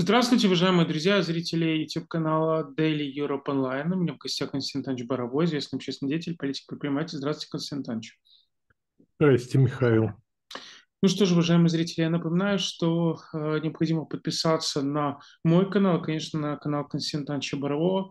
Здравствуйте, уважаемые друзья, зрители YouTube-канала Daily Europe Online. У меня в гостях Константин Анч Боровой, известный общественный деятель, политик предприниматель. Здравствуйте, Константин Анч. Здравствуйте, Михаил. Ну что же, уважаемые зрители, я напоминаю, что э, необходимо подписаться на мой канал, конечно, на канал Константина Чебарова. Э,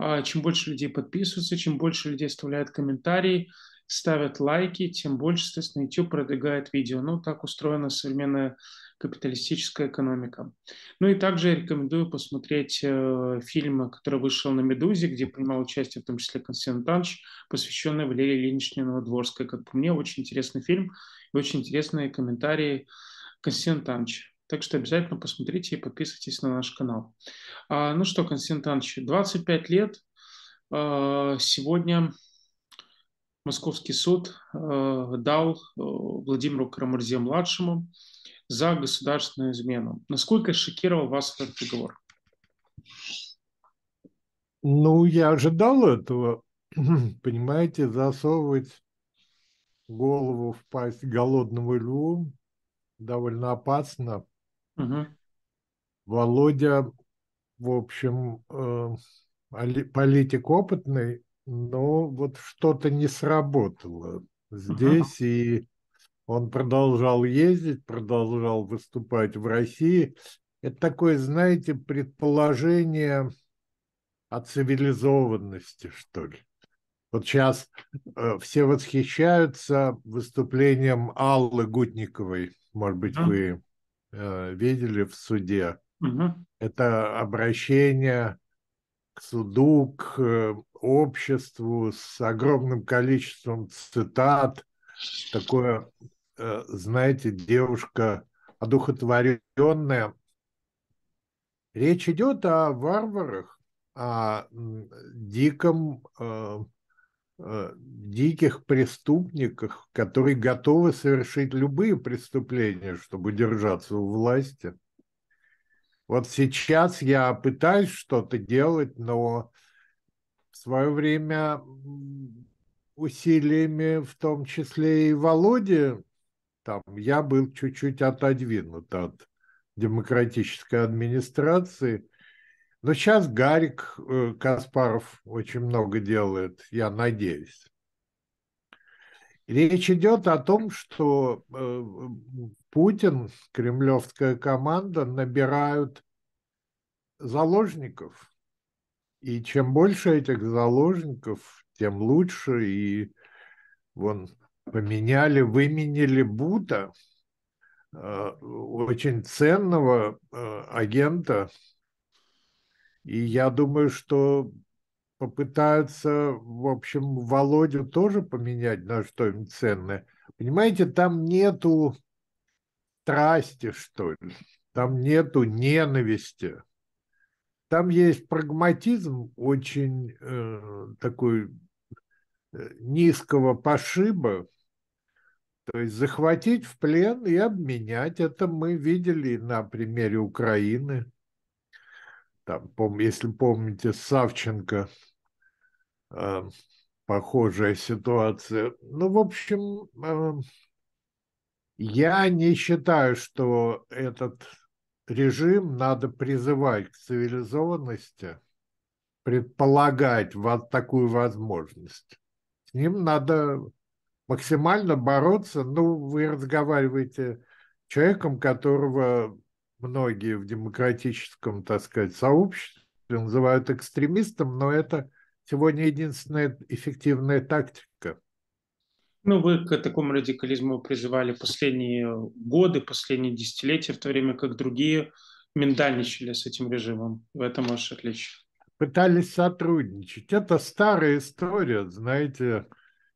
а, чем больше людей подписываются, чем больше людей оставляют комментарии, ставят лайки, тем больше, соответственно, YouTube продвигает видео. Ну, так устроена современная капиталистическая экономика. Ну и также рекомендую посмотреть э, фильм, который вышел на «Медузе», где принимал участие в том числе Константин Танч, посвященный Валерии Ильиничне Новодворской. Как по мне, очень интересный фильм и очень интересные комментарии Константин Танч. Так что обязательно посмотрите и подписывайтесь на наш канал. А, ну что, Константин Танч, 25 лет. Э, сегодня Московский суд э, дал э, Владимиру Карамурзе-младшему за государственную измену. Насколько шокировал вас этот приговор? Ну, я ожидал этого. Понимаете, засовывать голову в пасть голодному льву довольно опасно. Угу. Володя, в общем, э, политик опытный, но вот что-то не сработало здесь, угу. и он продолжал ездить, продолжал выступать в России. Это такое, знаете, предположение о цивилизованности, что ли. Вот сейчас э, все восхищаются выступлением Аллы Гутниковой. Может быть, mm. вы э, видели в суде. mm Это обращение к суду, к э, обществу с огромным количеством цитат. Такое Э, знаете, девушка одухотворенная. Речь идет о варварах, о диком, э, э, диких преступниках, которые готовы совершить любые преступления, чтобы держаться у власти. Вот сейчас я пытаюсь что-то делать, но в свое время усилиями, в том числе и Володи там я был чуть-чуть отодвинут от демократической администрации. Но сейчас Гарик э, Каспаров очень много делает, я надеюсь. Речь идет о том, что э, Путин, кремлевская команда набирают заложников. И чем больше этих заложников, тем лучше. И вон поменяли, выменили Бута, э, очень ценного э, агента. И я думаю, что попытаются, в общем, Володю тоже поменять на что-нибудь ценное. Понимаете, там нету страсти, что ли, там нету ненависти. Там есть прагматизм очень э, такой э, низкого пошиба, то есть захватить в плен и обменять. Это мы видели на примере Украины. Там, если помните, Савченко, эм, похожая ситуация. Ну, в общем, эм, я не считаю, что этот режим надо призывать к цивилизованности, предполагать вот такую возможность. С ним надо максимально бороться. Ну, вы разговариваете с человеком, которого многие в демократическом, так сказать, сообществе называют экстремистом, но это сегодня единственная эффективная тактика. Ну, вы к такому радикализму призывали последние годы, последние десятилетия, в то время как другие миндальничали с этим режимом. В этом ваше отличие. Пытались сотрудничать. Это старая история, знаете,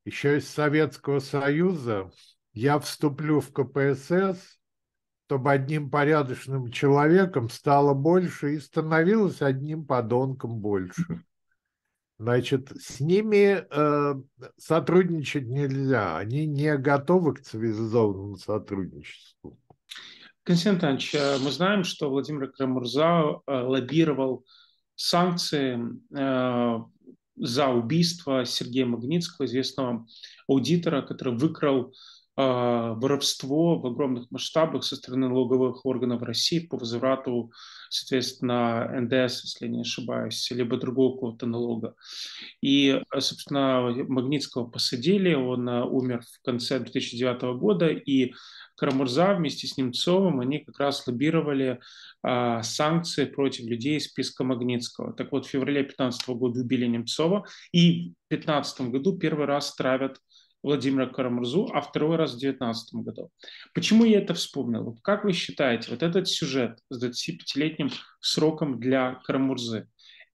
еще из Советского Союза, я вступлю в КПСС, чтобы одним порядочным человеком стало больше и становилось одним подонком больше. Значит, с ними э, сотрудничать нельзя. Они не готовы к цивилизованному сотрудничеству. Константин Антонович, э, мы знаем, что Владимир Крамурза э, лоббировал санкции э, за убийство Сергея Магнитского, известного аудитора, который выкрал а, воровство в огромных масштабах со стороны налоговых органов России по возврату, соответственно, НДС, если не ошибаюсь, либо другого какого-то налога. И, собственно, Магнитского посадили, он а, умер в конце 2009 года, и Карамурза вместе с Немцовым, они как раз лоббировали а, санкции против людей из списка Магнитского. Так вот, в феврале 2015 года убили Немцова, и в 2015 году первый раз травят Владимира Карамурзу, а второй раз в 2019 году. Почему я это вспомнил? как вы считаете, вот этот сюжет с 25-летним сроком для Карамурзы,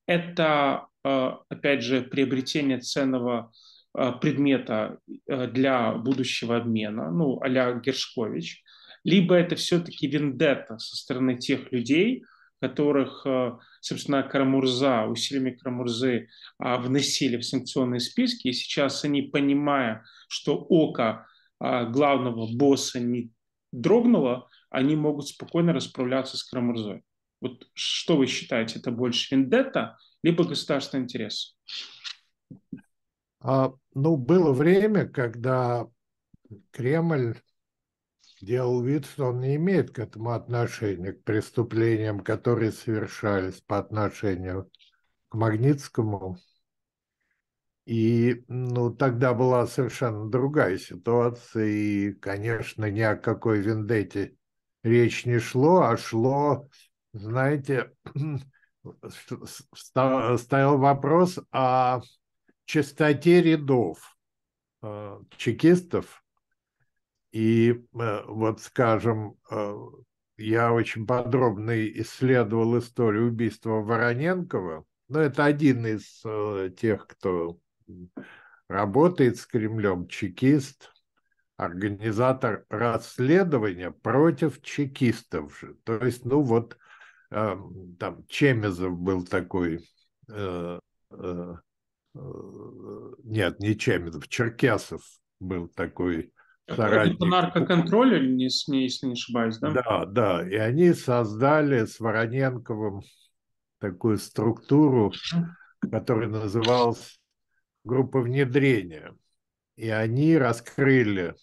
это, э, опять же, приобретение ценного э, предмета э, для будущего обмена, ну, а Гершкович, либо это все-таки вендетта со стороны тех людей, которых, э, собственно, Карамурза, усилиями Карамурзы а, вносили в санкционные списки. И сейчас они, понимая, что око а, главного босса не дрогнуло, они могут спокойно расправляться с Карамурзой. Вот что вы считаете, это больше вендетта, либо государственный интерес? А, ну, было время, когда Кремль делал вид, что он не имеет к этому отношения, к преступлениям, которые совершались по отношению к Магнитскому. И ну, тогда была совершенно другая ситуация, и, конечно, ни о какой вендете речь не шло, а шло, знаете, стоял вопрос о чистоте рядов э, чекистов, и э, вот, скажем, э, я очень подробно исследовал историю убийства Вороненкова. Но это один из э, тех, кто работает с Кремлем, чекист, организатор расследования против чекистов же. То есть, ну вот, там Чемезов был такой, нет, не Чемезов, Черкесов был такой соратников. Это наркоконтроль, если не ошибаюсь, да? Да, да. И они создали с Вороненковым такую структуру, которая называлась группа внедрения. И они раскрыли,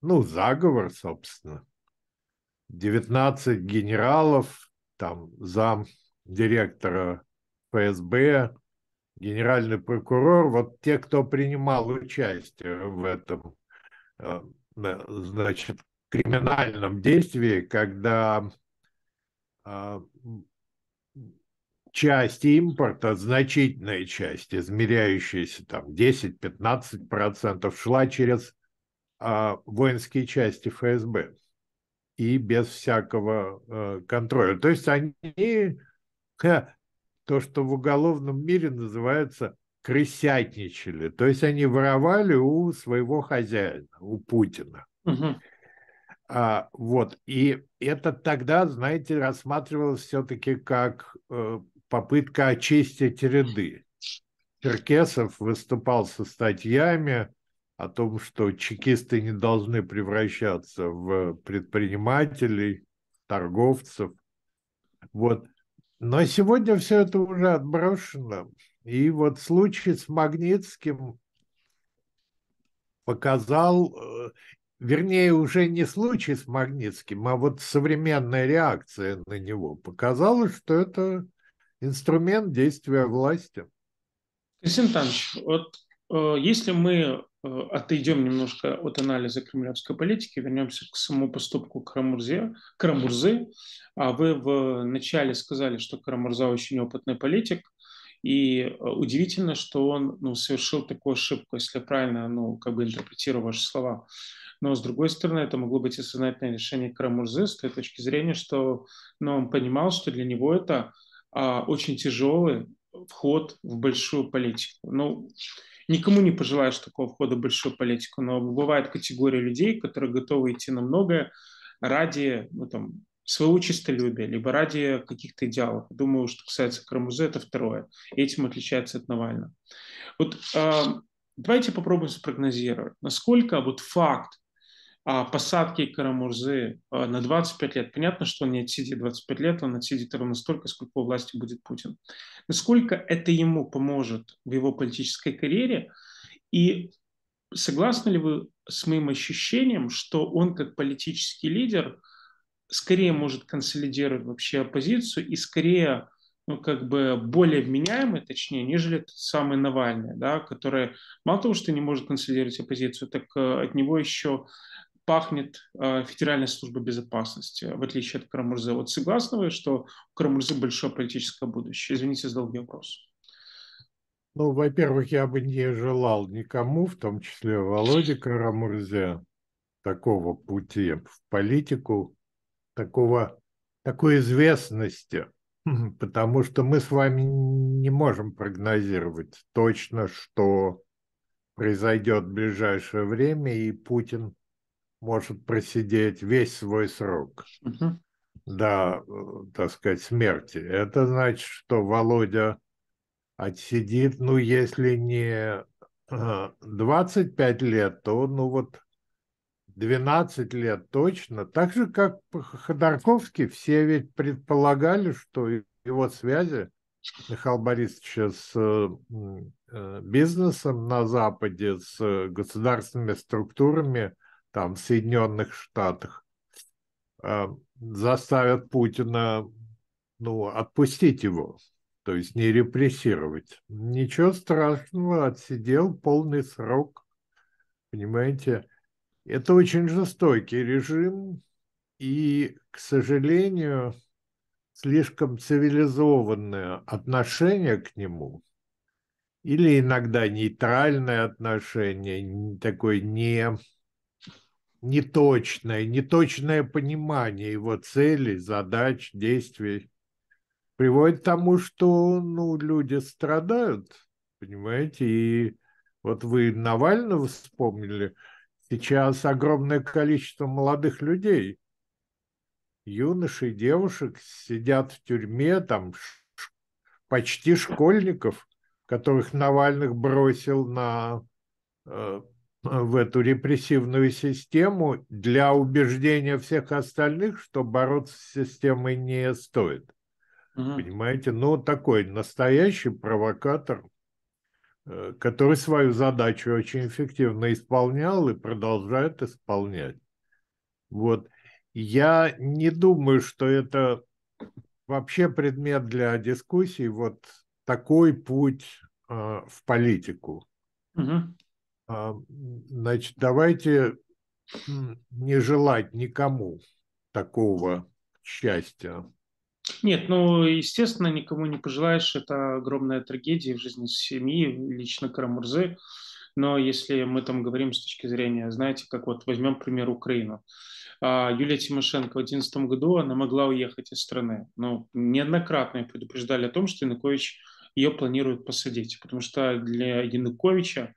ну, заговор, собственно. 19 генералов, там, зам директора ФСБ, генеральный прокурор, вот те, кто принимал участие в этом э, Э, значит, криминальном действии, когда а, часть импорта, значительная часть, измеряющаяся там 10-15%, шла через э, воинские части ФСБ и без всякого э, контроля. То есть они, то, что в уголовном мире называется крысятничали, то есть они воровали у своего хозяина, у Путина. Угу. А, вот, и это тогда, знаете, рассматривалось все-таки как э, попытка очистить ряды. Черкесов выступал со статьями о том, что чекисты не должны превращаться в предпринимателей, торговцев. Вот. Но сегодня все это уже отброшено. И вот случай с Магнитским показал, э, вернее, уже не случай с Магнитским, а вот современная реакция на него показала, что это инструмент действия власти. Константин Антонович, вот э, если мы э, отойдем немножко от анализа кремлевской политики, вернемся к самому поступку Карамурзе, Карамурзы, а вы в начале сказали, что Карамурза очень опытный политик, и э, удивительно, что он ну, совершил такую ошибку, если правильно ну, как бы интерпретирую ваши слова. Но, с другой стороны, это могло быть и сознательное решение Крамурзы с той точки зрения, что ну, он понимал, что для него это а, очень тяжелый вход в большую политику. Ну, никому не пожелаешь такого входа в большую политику, но бывает категория людей, которые готовы идти на многое ради ну, там, своего чистолюбия, либо ради каких-то идеалов. Думаю, что касается Карамузе, это второе. Этим отличается от Навального. Вот э, давайте попробуем спрогнозировать, насколько вот факт э, посадки Карамурзы э, на 25 лет, понятно, что он не отсидит 25 лет, он отсидит ровно столько, сколько у власти будет Путин. Насколько это ему поможет в его политической карьере и согласны ли вы с моим ощущением, что он как политический лидер – скорее может консолидировать вообще оппозицию и скорее ну, как бы более вменяемый, точнее, нежели тот самый Навальный, да, который мало того, что не может консолидировать оппозицию, так э, от него еще пахнет э, Федеральная служба безопасности, в отличие от Карамурзы. Вот согласны вы, что у Карамурзы большое политическое будущее? Извините за долгий вопрос. Ну, во-первых, я бы не желал никому, в том числе Володе Карамурзе, такого пути в политику, такого, такой известности, потому что мы с вами не можем прогнозировать точно, что произойдет в ближайшее время, и Путин может просидеть весь свой срок угу. до, э, так сказать, смерти. Это значит, что Володя отсидит, ну, если не 25 э, лет, то, ну, вот 12 лет точно, так же, как Ходорковский, все ведь предполагали, что его связи Михаила Борисовича с э, э, бизнесом на Западе, с государственными структурами там, в Соединенных Штатах э, заставят Путина ну, отпустить его, то есть не репрессировать. Ничего страшного, отсидел полный срок, понимаете – это очень жестокий режим, и, к сожалению, слишком цивилизованное отношение к нему или иногда нейтральное отношение, такое не неточное, неточное понимание его целей, задач, действий приводит к тому, что ну, люди страдают, понимаете, и вот вы Навального вспомнили – Сейчас огромное количество молодых людей, юношей, девушек сидят в тюрьме, там почти школьников, которых Навальных бросил на, э, в эту репрессивную систему для убеждения всех остальных, что бороться с системой не стоит. Угу. Понимаете? Ну, такой настоящий провокатор. Э, который свою задачу очень эффективно исполнял и продолжает исполнять. Вот. Я не думаю, что это вообще предмет для дискуссий, вот такой путь э, в политику. Угу. Э, значит, давайте не желать никому такого счастья. Нет, ну, естественно, никому не пожелаешь. Это огромная трагедия в жизни семьи, лично Карамурзы. Но если мы там говорим с точки зрения, знаете, как вот возьмем, пример, Украину. А, Юлия Тимошенко в 2011 году, она могла уехать из страны. Но ну, неоднократно предупреждали о том, что Янукович ее планирует посадить. Потому что для Януковича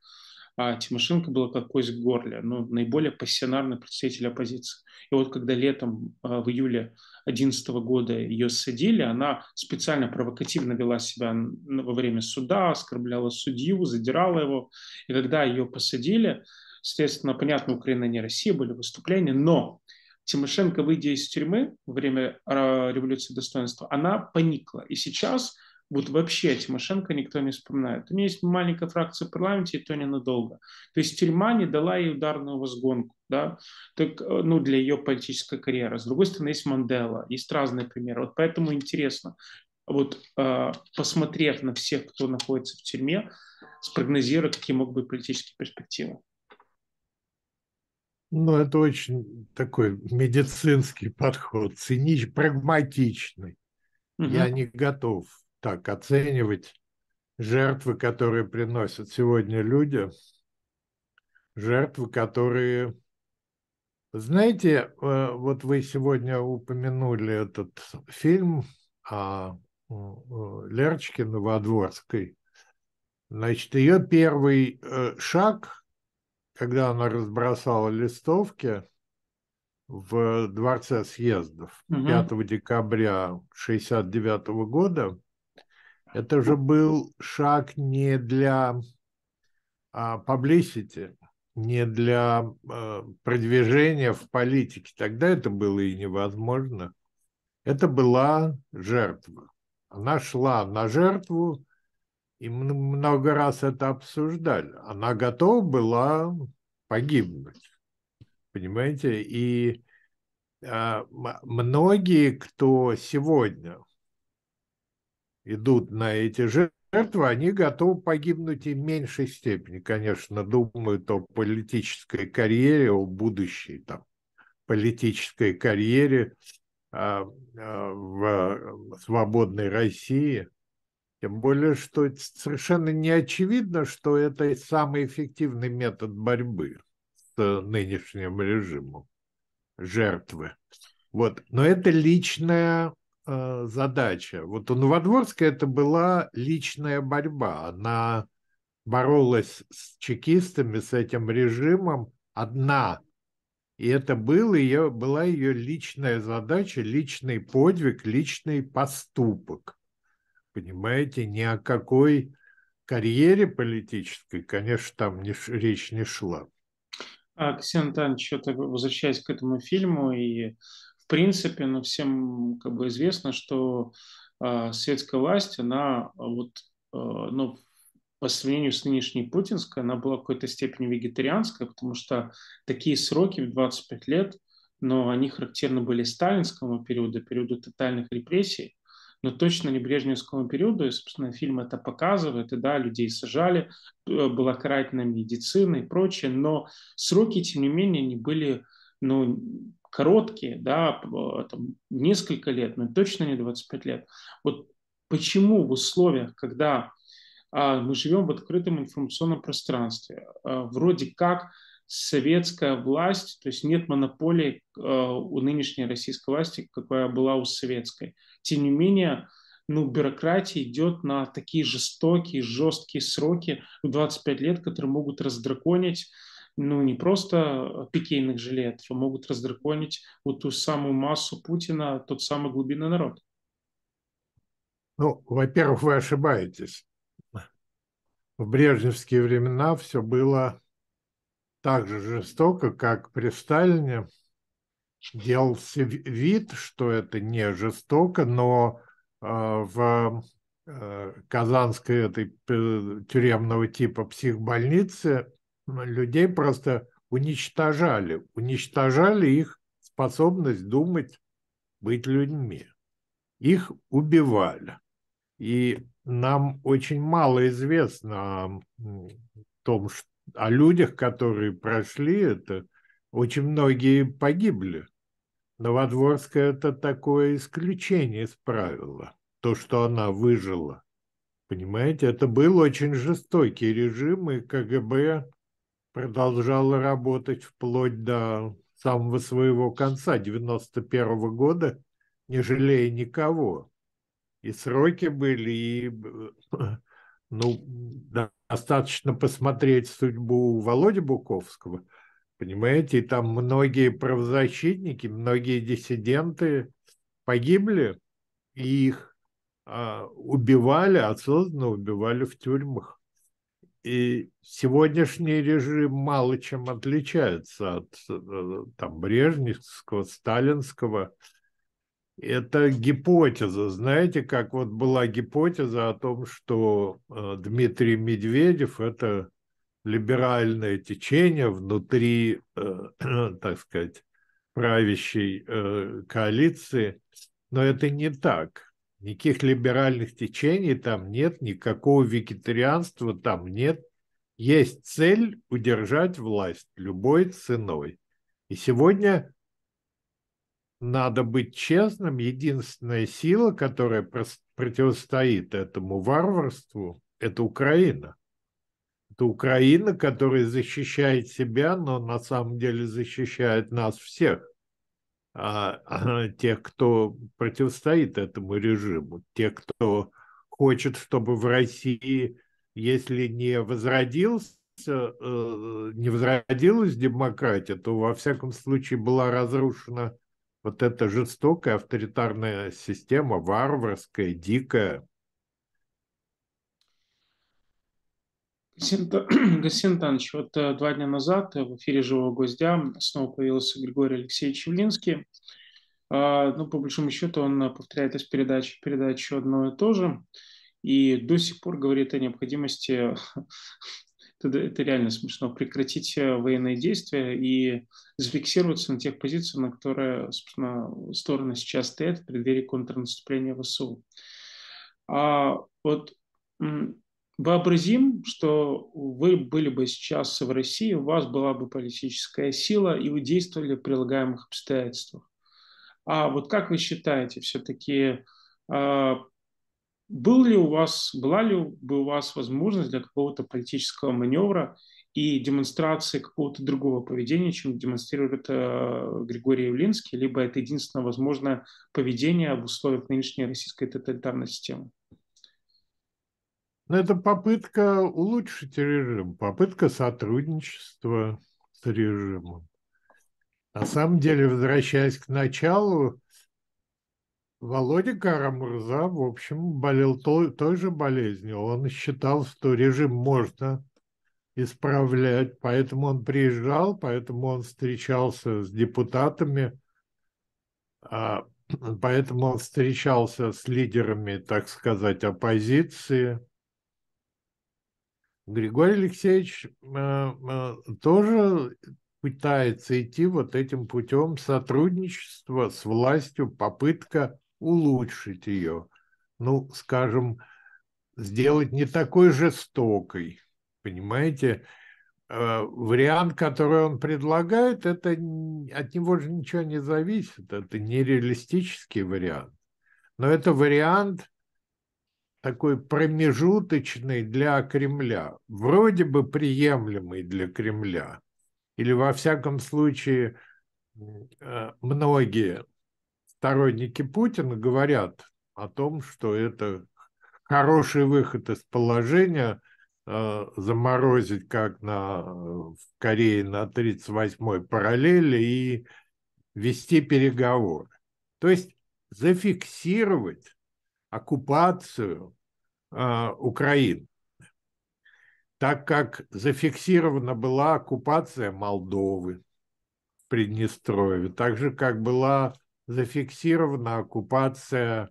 а Тимошенко была как кость в горле, ну, наиболее пассионарный представитель оппозиции. И вот когда летом, а, в июле 2011 года ее садили, она специально провокативно вела себя ну, во время суда, оскорбляла судью, задирала его. И когда ее посадили, естественно, понятно, Украина не Россия, были выступления, но Тимошенко, выйдя из тюрьмы во время а, революции достоинства, она поникла. И сейчас вот вообще Тимошенко никто не вспоминает. У нее есть маленькая фракция в парламенте, и то ненадолго. То есть тюрьма не дала ей ударную возгонку, да, так, э, ну, для ее политической карьеры. С другой стороны, есть Мандела, есть разные примеры. Вот поэтому интересно, вот э, посмотрев на всех, кто находится в тюрьме, спрогнозировать, какие могут быть политические перспективы. Ну, это очень такой медицинский подход, цинич, прагматичный. Угу. Я не готов так оценивать жертвы, которые приносят сегодня люди, жертвы, которые... Знаете, э, вот вы сегодня упомянули этот фильм о Лерчке Новодворской. Значит, ее первый э, шаг, когда она разбросала листовки в Дворце съездов 5 декабря 1969 года, это же был шаг не для а, не для а, продвижения в политике. Тогда это было и невозможно. Это была жертва. Она шла на жертву, и много раз это обсуждали. Она готова была погибнуть. Понимаете? И а, многие, кто сегодня идут на эти жертвы, они готовы погибнуть и в меньшей степени. Конечно, думают о политической карьере, о будущей там политической карьере а, а, в свободной России. Тем более, что совершенно не очевидно, что это самый эффективный метод борьбы с нынешним режимом жертвы. Вот. Но это личная Э, задача. Вот у Новодворской это была личная борьба. Она боролась с чекистами, с этим режимом одна. И это был ее, была ее личная задача, личный подвиг, личный поступок. Понимаете, ни о какой карьере политической, конечно, там не, речь не шла. А, Ксен Антонович, возвращаясь к этому фильму и в принципе, ну, всем как бы известно, что э, светская власть, она а, вот, э, ну, по сравнению с нынешней путинской, она была в какой-то степени вегетарианская, потому что такие сроки в 25 лет, но они характерны были сталинскому периоду, периоду тотальных репрессий, но точно не брежневскому периоду, и, собственно, фильм это показывает, и да, людей сажали, э, была карательная медицина и прочее, но сроки, тем не менее, не были ну, короткие, да, э, там, несколько лет, но точно не 25 лет. Вот почему в условиях, когда а, мы живем в открытом информационном пространстве, а, вроде как советская власть, то есть нет монополии а, у нынешней российской власти, какая была у советской. Тем не менее, ну, бюрократия идет на такие жестокие, жесткие сроки в 25 лет, которые могут раздраконить ну, не просто пикейных жилетов, а могут раздраконить вот ту самую массу Путина, тот самый глубинный народ. Ну, во-первых, вы ошибаетесь. В брежневские времена все было так же жестоко, как при Сталине. Делался вид, что это не жестоко, но э, в э, казанской этой э, тюремного типа психбольнице людей просто уничтожали, уничтожали их способность думать, быть людьми. Их убивали. И нам очень мало известно о том, о людях, которые прошли это. Очень многие погибли. Новодворская – это такое исключение из правила. То, что она выжила. Понимаете, это был очень жестокий режим, и КГБ продолжала работать вплоть до самого своего конца 91 -го года, не жалея никого. И сроки были, и э, ну, достаточно посмотреть судьбу Володи Буковского, понимаете, и там многие правозащитники, многие диссиденты погибли, и их а, убивали, осознанно убивали в тюрьмах и сегодняшний режим мало чем отличается от э, там, брежневского, сталинского. Это гипотеза. Знаете, как вот была гипотеза о том, что э, Дмитрий Медведев – это либеральное течение внутри, э, так сказать, правящей коалиции. Но это не так. Никаких либеральных течений там нет, никакого вегетарианства там нет. Есть цель удержать власть любой ценой. И сегодня надо быть честным. Единственная сила, которая противостоит этому варварству, это Украина. Это Украина, которая защищает себя, но на самом деле защищает нас всех а, а тех, кто противостоит этому режиму, те, кто хочет, чтобы в России, если не возродился, э, не возродилась демократия, то во всяком случае была разрушена вот эта жестокая авторитарная система, варварская, дикая, Гасин Танович, вот э, два дня назад в эфире «Живого гвоздя» снова появился Григорий Алексеевич Явлинский. А, ну, по большому счету, он повторяет из передачи в передачу одно и то же. И до сих пор говорит о необходимости, это, реально смешно, прекратить э, военные действия и зафиксироваться на тех позициях, на которые, собственно, стороны сейчас стоят в преддверии контрнаступления ВСУ. А вот Вообразим, что вы были бы сейчас в России, у вас была бы политическая сила, и вы действовали в прилагаемых обстоятельствах. А вот как вы считаете, все-таки а, был ли у вас, была ли бы у вас возможность для какого-то политического маневра и демонстрации какого-то другого поведения, чем демонстрирует а, Григорий Явлинский, либо это единственное возможное поведение в условиях нынешней российской тоталитарной системы? Но это попытка улучшить режим, попытка сотрудничества с режимом. На самом деле, возвращаясь к началу, Володя Карамурза, в общем, болел той, той же болезнью. Он считал, что режим можно исправлять, поэтому он приезжал, поэтому он встречался с депутатами, а, поэтому он встречался с лидерами, так сказать, оппозиции. Григорий Алексеевич э, э, тоже пытается идти вот этим путем сотрудничества с властью, попытка улучшить ее, ну, скажем, сделать не такой жестокой, понимаете? Э, вариант, который он предлагает, это от него же ничего не зависит, это нереалистический вариант. Но это вариант – такой промежуточный для Кремля, вроде бы приемлемый для Кремля, или во всяком случае э, многие сторонники Путина говорят о том, что это хороший выход из положения э, заморозить, как на, в Корее на 38-й параллели и вести переговоры. То есть зафиксировать оккупацию э, Украины, так как зафиксирована была оккупация Молдовы в Приднестровье, так же, как была зафиксирована оккупация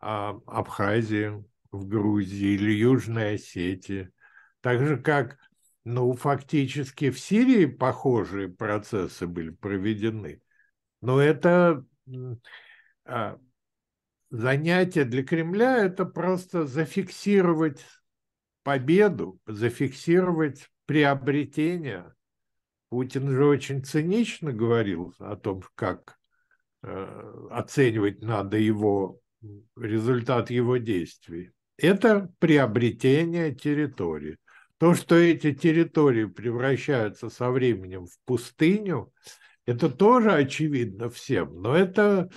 э, Абхазии в Грузии или Южной Осетии, так же, как ну, фактически в Сирии похожие процессы были проведены. Но это а, занятие для Кремля – это просто зафиксировать победу, зафиксировать приобретение. Путин же очень цинично говорил о том, как э, оценивать надо его результат его действий. Это приобретение территории. То, что эти территории превращаются со временем в пустыню, это тоже очевидно всем, но это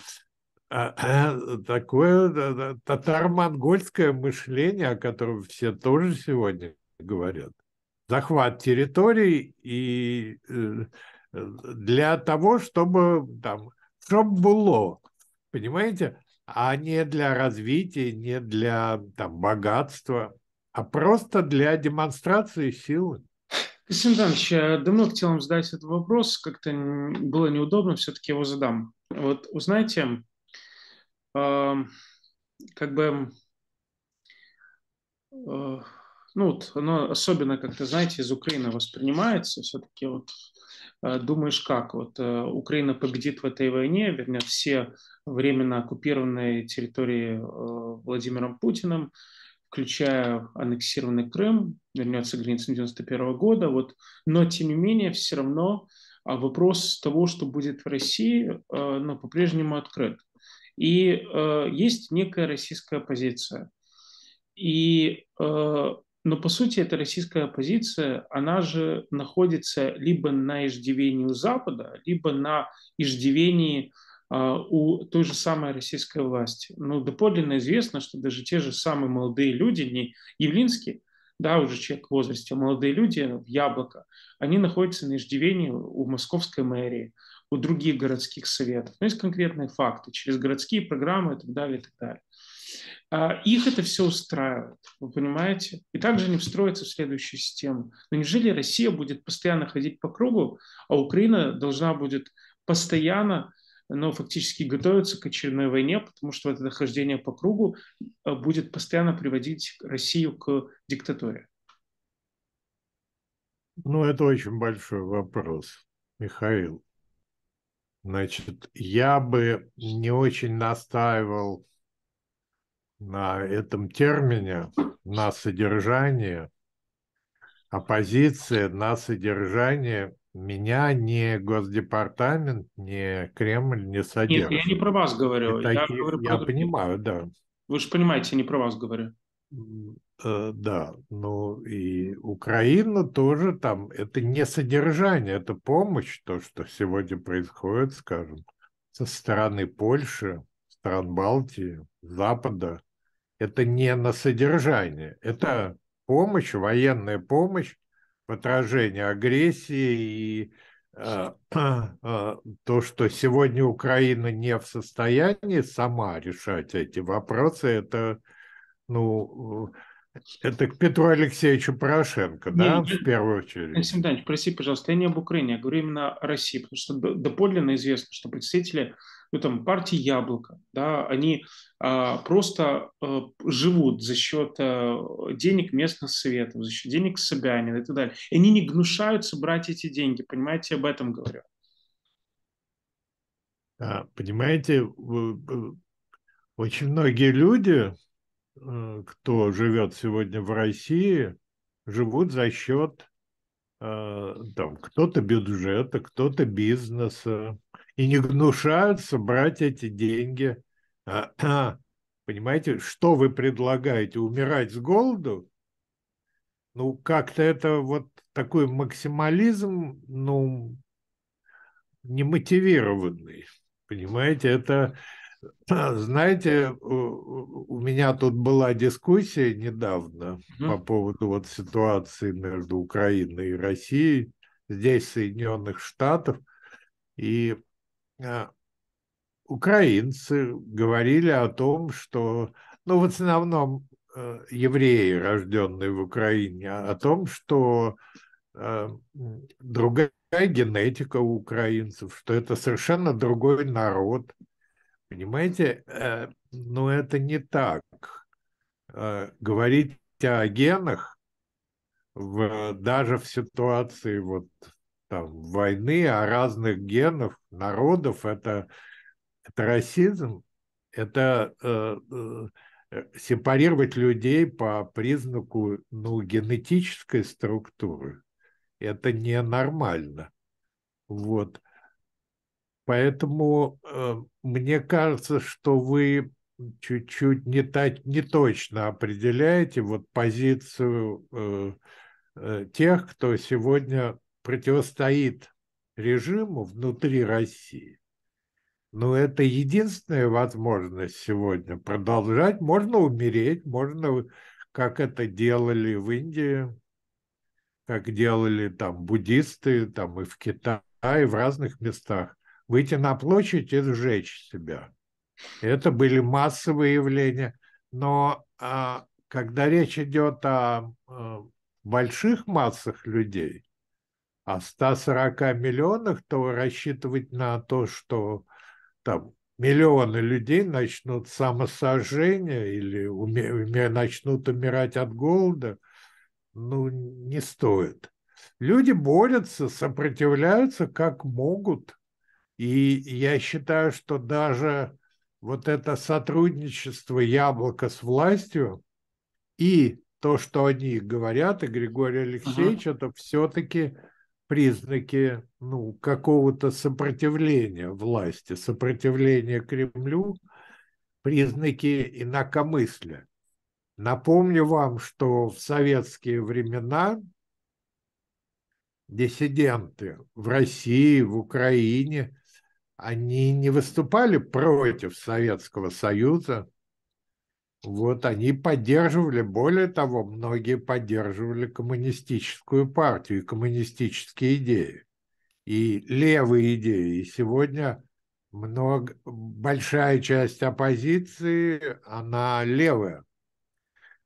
а, э, такое татаро-монгольское мышление, о котором все тоже сегодня говорят. Захват территорий и э, для того, чтобы там, чтобы было, понимаете, а не для развития, не для там, богатства, а просто для демонстрации силы. Константин Иванович, давно хотел вам задать этот вопрос, как-то было неудобно, все-таки его задам. Вот, узнаете, как бы, э, ну вот, оно особенно как-то, знаете, из Украины воспринимается, все-таки вот э, думаешь как, вот э, Украина победит в этой войне, вернет все временно оккупированные территории Владимиром Путиным, включая аннексированный Крым, вернется к границам 91 года, вот, но тем не менее все равно э, а вопрос того, что будет в России, э, ну, по-прежнему открыт. И э, есть некая российская оппозиция. И, э, но по сути эта российская оппозиция, она же находится либо на иждивении у Запада, либо на иждивении э, у той же самой российской власти. Но ну, доподлинно известно, что даже те же самые молодые люди, не Явлинский, да, уже человек в возрасте, молодые люди в Яблоко, они находятся на иждивении у московской мэрии, у других городских советов. Но ну, есть конкретные факты через городские программы и так далее, и так далее. А, их это все устраивает, вы понимаете? И также они встроятся в следующую систему. Но неужели Россия будет постоянно ходить по кругу, а Украина должна будет постоянно но фактически готовится к очередной войне, потому что это дохождение по кругу э, будет постоянно приводить Россию к диктатуре. Ну, это очень большой вопрос, Михаил. Значит, я бы не очень настаивал на этом термине, на содержание. оппозиции, на содержание меня не Госдепартамент, не Кремль не содержит. Нет, я не про вас говорю. я говорю я про... понимаю, да. Вы же понимаете, я не про вас говорю. Э, да, ну и Украина тоже там, это не содержание, это помощь, то, что сегодня происходит, скажем, со стороны Польши, стран Балтии, Запада. Это не на содержание, это помощь, военная помощь отражение агрессии и э, э, то, что сегодня Украина не в состоянии сама решать эти вопросы, это, ну, э, это к Петру Алексеевичу Порошенко, да, не, в первую очередь. Алексей Данилович, прости, пожалуйста, я не об Украине, я говорю именно о России, потому что доподлинно известно, что представители ну, там, партии «Яблоко», да, они а, просто а, живут за счет а, э, денег местных советов, за счет денег Собянина и так далее. И они не гнушаются брать эти деньги, понимаете, об этом говорю. Да, понимаете, очень многие люди, э, кто живет сегодня в России, живут за счет Э, там кто-то бюджета, кто-то бизнеса, и не гнушаются брать эти деньги. А, понимаете, что вы предлагаете? Умирать с голоду? Ну, как-то это вот такой максимализм, ну, немотивированный. Понимаете, это а, знаете, у меня тут была дискуссия недавно угу. по поводу вот ситуации между Украиной и Россией, здесь Соединенных Штатов, и а, украинцы говорили о том, что, ну, в основном э, евреи, рожденные в Украине, о том, что э, другая генетика у украинцев, что это совершенно другой народ – Понимаете, э, но ну, это не так. Э, говорить о генах в, даже в ситуации вот там войны, о разных генов, народов, это, это расизм, это э, э, сепарировать людей по признаку ну, генетической структуры. Это ненормально. Вот. Поэтому э, мне кажется, что вы чуть-чуть не, не точно определяете вот позицию э, э, тех, кто сегодня противостоит режиму внутри России. Но это единственная возможность сегодня продолжать. Можно умереть, можно, как это делали в Индии, как делали там буддисты, там и в Китае, и в разных местах выйти на площадь и сжечь себя. Это были массовые явления. Но а, когда речь идет о а, больших массах людей, о 140 миллионах, то рассчитывать на то, что там миллионы людей начнут самосожжение или уме, начнут умирать от голода, ну, не стоит. Люди борются, сопротивляются как могут – и я считаю, что даже вот это сотрудничество яблока с властью и то, что они говорят, и Григорий Алексеевич, uh это все-таки признаки ну, какого-то сопротивления власти, сопротивления Кремлю, признаки инакомыслия. Напомню вам, что в советские времена диссиденты в России, в Украине они не выступали против Советского Союза. Вот они поддерживали, более того, многие поддерживали коммунистическую партию и коммунистические идеи, и левые идеи. И сегодня много, большая часть оппозиции, она левая.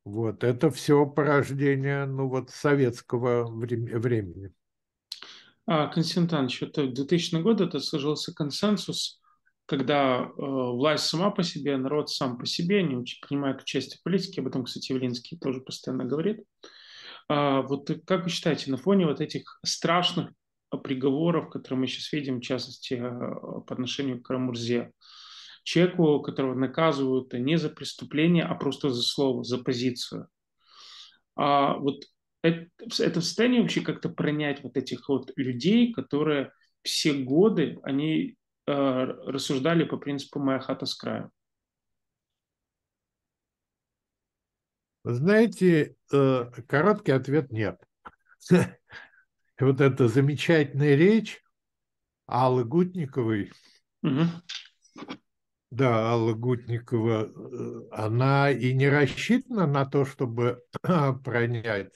Вот это все порождение ну, вот, советского времени. А, Константин, еще в 2000 году это сложился консенсус, когда э, власть сама по себе, народ сам по себе, не принимает участие в политике, об этом, кстати, Явлинский тоже постоянно говорит. А, вот как вы считаете, на фоне вот этих страшных приговоров, которые мы сейчас видим, в частности, э, по отношению к Рамурзе, человеку, которого наказывают не за преступление, а просто за слово, за позицию, а вот это, это в состоянии вообще как-то пронять вот этих вот людей, которые все годы, они э, рассуждали по принципу «моя хата с краю». Знаете, э, короткий ответ – нет. Вот эта замечательная речь Аллы Гутниковой, да, Алла Гутникова, э, она и не рассчитана на то, чтобы пронять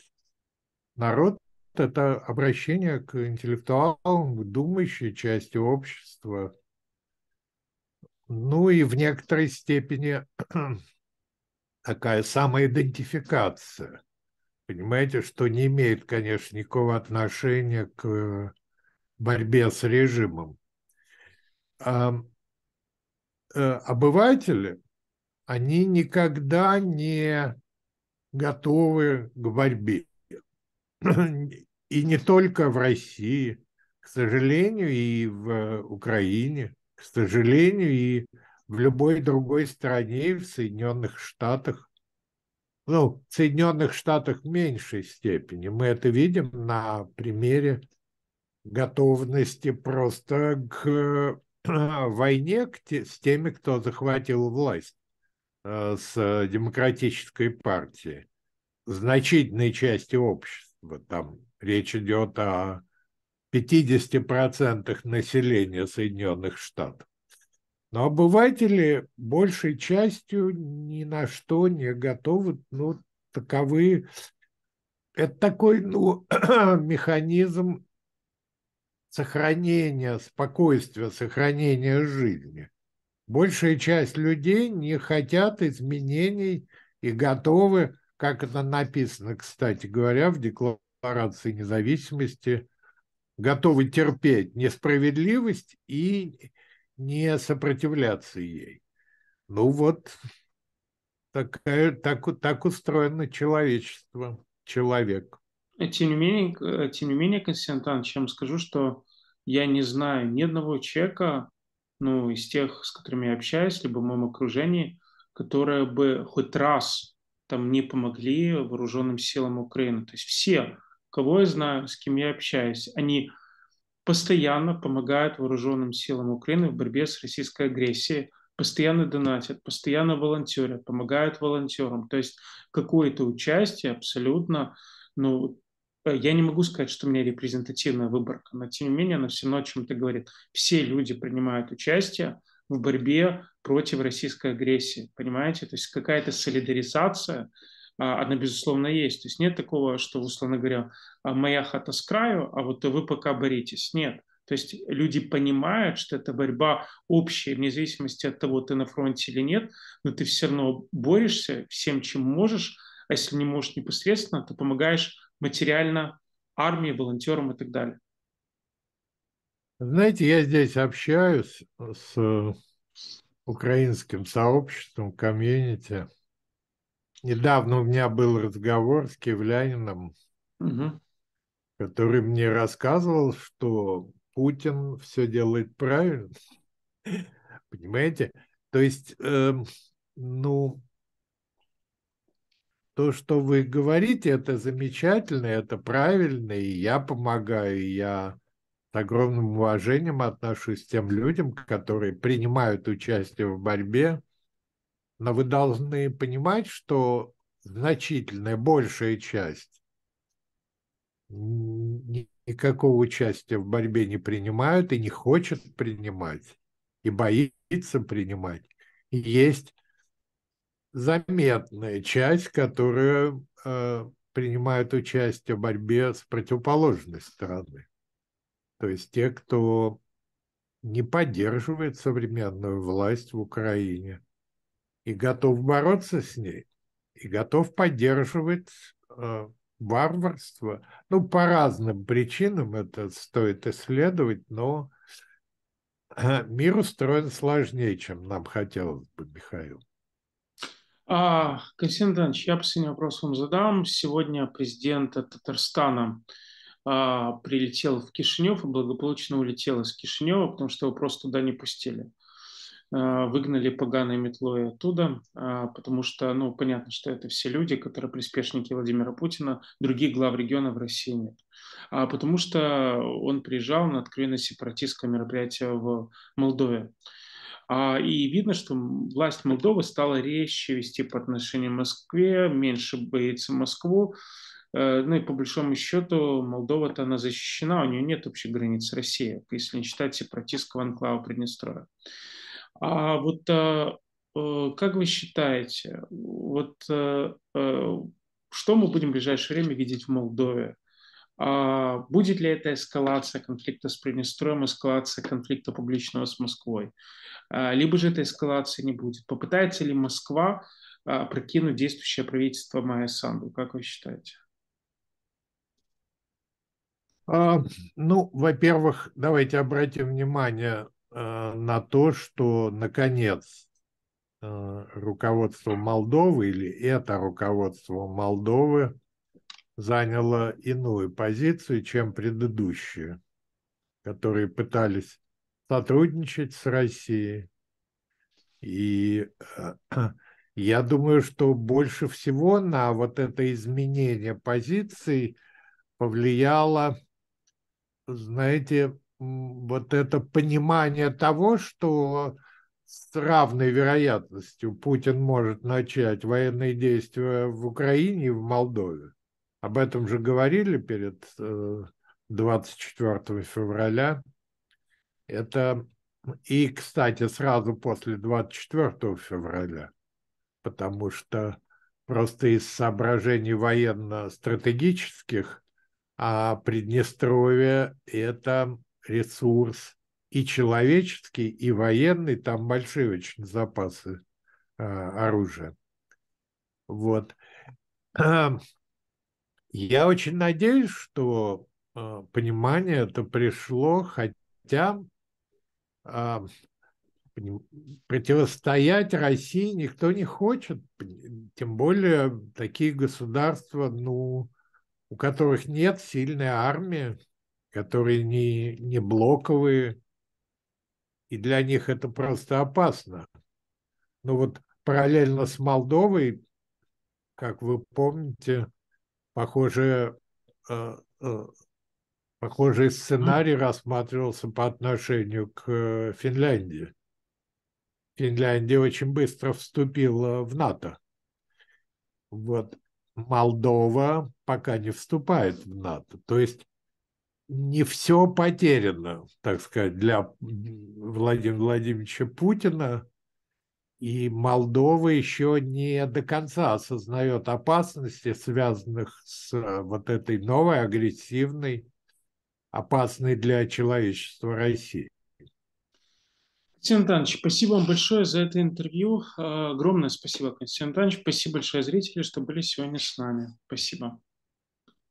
Народ – это обращение к интеллектуалам, к думающей части общества. Ну и в некоторой степени такая самоидентификация. Понимаете, что не имеет, конечно, никакого отношения к борьбе с режимом. А, э, обыватели, они никогда не готовы к борьбе. И не только в России, к сожалению, и в Украине, к сожалению, и в любой другой стране, в Соединенных Штатах. Ну, в Соединенных Штатах в меньшей степени. Мы это видим на примере готовности просто к войне к те, с теми, кто захватил власть э, с демократической партией, значительной части общества. Вот там речь идет о 50% населения Соединенных Штатов. Но обыватели большей частью ни на что не готовы, ну, таковы. Это такой ну, механизм сохранения спокойствия, сохранения жизни. Большая часть людей не хотят изменений и готовы как это написано, кстати говоря, в Декларации независимости, готовы терпеть несправедливость и не сопротивляться ей. Ну вот, такая, так, так устроено человечество, человек. Э, тем не менее, э, тем не менее, Константин, чем скажу, что я не знаю ни одного человека, ну, из тех, с которыми я общаюсь, либо в моем окружении, которое бы хоть раз там не помогли вооруженным силам Украины. То есть все, кого я знаю, с кем я общаюсь, они постоянно помогают вооруженным силам Украины в борьбе с российской агрессией, постоянно донатят, постоянно волонтерят, помогают волонтерам. То есть какое-то участие абсолютно, ну, э, я не могу сказать, что у меня репрезентативная выборка, но тем не менее она все равно о чем-то говорит. Все люди принимают участие, в борьбе против российской агрессии, понимаете? То есть какая-то солидаризация, а, она, безусловно, есть. То есть нет такого, что, условно говоря, а, моя хата с краю, а вот вы пока боритесь. Нет. То есть люди понимают, что это борьба общая, вне зависимости от того, ты на фронте или нет, но ты все равно борешься всем, чем можешь, а если не можешь непосредственно, то помогаешь материально армии, волонтерам и так далее. Знаете, я здесь общаюсь с украинским сообществом, комьюнити. Недавно у меня был разговор с киевлянином, угу. который мне рассказывал, что Путин все делает правильно. Понимаете? То есть, э, ну, то, что вы говорите, это замечательно, это правильно, и я помогаю, и я огромным уважением отношусь к тем людям, которые принимают участие в борьбе, но вы должны понимать, что значительная, большая часть никакого участия в борьбе не принимают и не хочет принимать, и боится принимать. И есть заметная часть, которая э, принимает участие в борьбе с противоположной стороны то есть те, кто не поддерживает современную власть в Украине и готов бороться с ней, и готов поддерживать э, варварство. Ну, по разным причинам это стоит исследовать, но э, мир устроен сложнее, чем нам хотелось бы, Михаил. А, Константин Иванович, я последний вопрос вам задам. Сегодня президент Татарстана а, прилетел в Кишинев и благополучно улетел из Кишинева, потому что его просто туда не пустили. А, выгнали поганой метлой оттуда, а, потому что, ну, понятно, что это все люди, которые приспешники Владимира Путина, других глав региона в России нет. А потому что он приезжал на откровенно сепаратистское мероприятие в Молдове. А, и видно, что власть Молдовы стала резче вести по отношению к Москве, меньше боится Москву, Э, ну и по большому счету Молдова-то она защищена, у нее нет общей границ с Россией, если не считать сепаратистского анклава Приднестровья. А вот э, э, как вы считаете, вот что мы будем в ближайшее время видеть в Молдове? А будет ли это эскалация конфликта с Приднестровьем, эскалация конфликта публичного с Москвой? А, либо же этой эскалации не будет? Попытается ли Москва а, прокинуть действующее правительство Майя Санду? Как вы считаете? А, ну, во-первых, давайте обратим внимание э, на то, что, наконец, э, руководство Молдовы или это руководство Молдовы заняло иную позицию, чем предыдущие, которые пытались сотрудничать с Россией. И э, я думаю, что больше всего на вот это изменение позиций повлияло знаете, вот это понимание того, что с равной вероятностью Путин может начать военные действия в Украине и в Молдове. Об этом же говорили перед 24 э, февраля. Это и, кстати, сразу после 24 февраля, потому что просто из соображений военно-стратегических – а Приднестровье – это ресурс и человеческий, и военный, там большие очень запасы э, оружия. Вот. Эм, я очень надеюсь, что э, понимание это пришло, хотя э, противостоять России никто не хочет, тем более такие государства, ну, у которых нет сильной армии, которые не, не блоковые, и для них это просто опасно. Но ну вот параллельно с Молдовой, как вы помните, похоже, э, э, похожий сценарий рассматривался по отношению к э, Финляндии. Финляндия очень быстро вступила в НАТО. Вот Молдова пока не вступает в НАТО. То есть не все потеряно, так сказать, для Владимира Владимировича Путина. И Молдова еще не до конца осознает опасности, связанных с э, вот этой новой агрессивной, опасной для человечества России. Константин Антонович, спасибо вам большое за это интервью. Э, огромное спасибо, Константин Антонович. Спасибо большое зрители, что были сегодня с нами. Спасибо.